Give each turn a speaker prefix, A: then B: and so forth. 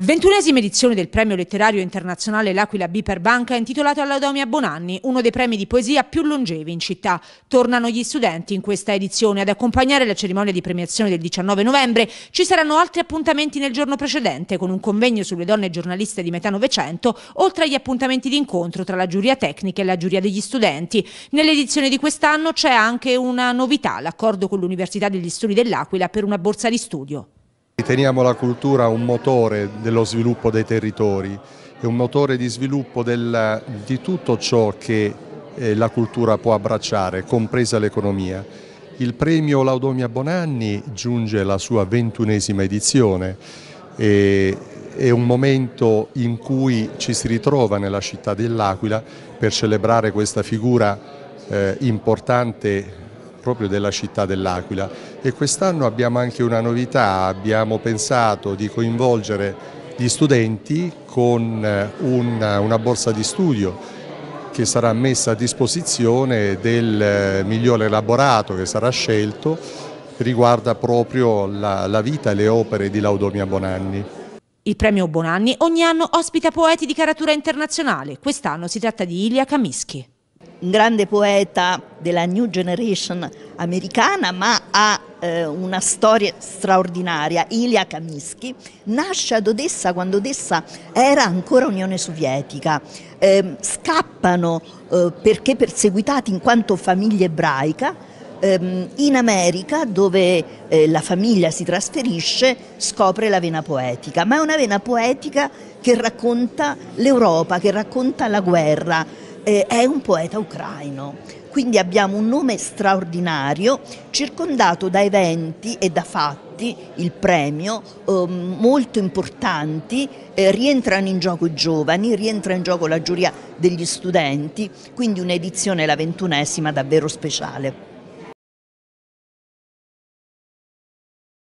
A: Ventunesima edizione del premio letterario internazionale L'Aquila B per Banca intitolato alla Domia Bonanni, uno dei premi di poesia più longevi in città. Tornano gli studenti in questa edizione ad accompagnare la cerimonia di premiazione del 19 novembre. Ci saranno altri appuntamenti nel giorno precedente con un convegno sulle donne giornaliste di metà Novecento, oltre agli appuntamenti di incontro tra la giuria tecnica e la giuria degli studenti. Nell'edizione di quest'anno c'è anche una novità, l'accordo con l'Università degli Studi dell'Aquila per una borsa di studio.
B: Riteniamo la cultura un motore dello sviluppo dei territori, è un motore di sviluppo del, di tutto ciò che eh, la cultura può abbracciare, compresa l'economia. Il premio Laudomia Bonanni giunge alla sua ventunesima edizione e è un momento in cui ci si ritrova nella città dell'Aquila per celebrare questa figura eh, importante proprio della città dell'Aquila e quest'anno abbiamo anche una novità, abbiamo pensato di coinvolgere gli studenti con eh, una, una borsa di studio che sarà messa a disposizione del eh, migliore elaborato che sarà scelto riguarda proprio la, la vita e le opere di Laudomia Bonanni.
A: Il premio Bonanni ogni anno ospita poeti di caratura internazionale, quest'anno si tratta di Ilia
C: Kamischi un grande poeta della new generation americana, ma ha eh, una storia straordinaria, Ilya Kaminsky, nasce ad Odessa quando Odessa era ancora Unione Sovietica. Eh, scappano eh, perché perseguitati in quanto famiglia ebraica, ehm, in America dove eh, la famiglia si trasferisce scopre la vena poetica, ma è una vena poetica che racconta l'Europa, che racconta la guerra, eh, è un poeta ucraino. Quindi abbiamo un nome straordinario circondato da eventi e da fatti il premio, eh, molto importanti, eh, rientrano in gioco i giovani, rientra in gioco la giuria degli studenti, quindi un'edizione, la ventunesima, davvero speciale.